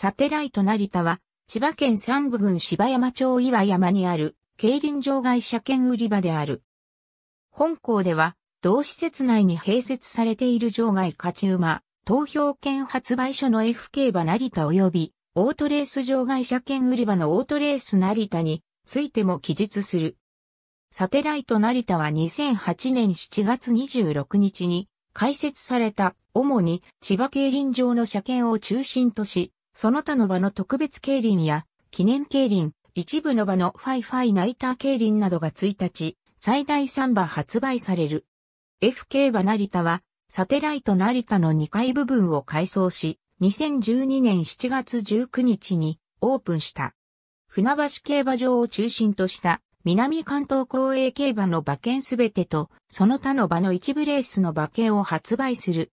サテライト成田は、千葉県三部郡芝山町岩山にある、競輪場外車券売り場である。本校では、同施設内に併設されている場外勝ち馬、投票券発売所の F 競馬成田及び、オートレース場外車券売り場のオートレース成田についても記述する。サテライト成田は2008年7月26日に開設された主に千葉競輪場の車券を中心としその他の場の特別競輪や記念競輪、一部の場のファイファイナイター競輪などが1日、最大3場発売される。F 競馬成田は、サテライト成田の2階部分を改装し、2012年7月19日にオープンした。船橋競馬場を中心とした南関東公営競馬の馬券すべてとその他の場の一部レースの馬券を発売する。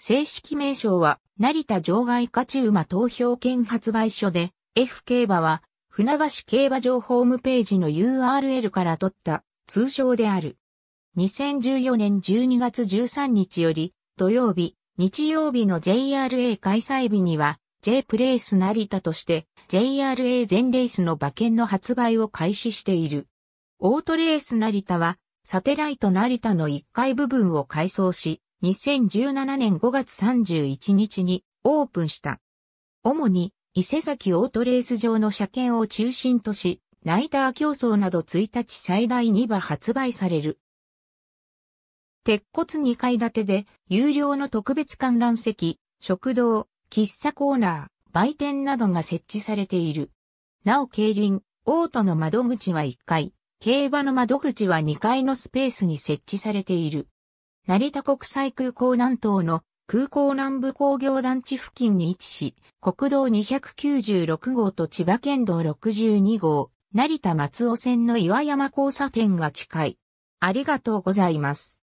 正式名称は成田場外勝ち馬投票券発売所で、F 競馬は、船橋競馬場ホームページの URL から取った通称である。2014年12月13日より、土曜日、日曜日の JRA 開催日には、J プレイス成田として JRA 全レースの馬券の発売を開始している。オートレース成田は、サテライト成田の1階部分を改装し、2017年5月31日にオープンした。主に伊勢崎オートレース場の車検を中心とし、ナイター競争など1日最大2馬発売される。鉄骨2階建てで、有料の特別観覧席、食堂、喫茶コーナー、売店などが設置されている。なお競輪、オートの窓口は1階、競馬の窓口は2階のスペースに設置されている。成田国際空港南東の空港南部工業団地付近に位置し、国道296号と千葉県道62号、成田松尾線の岩山交差点が近い。ありがとうございます。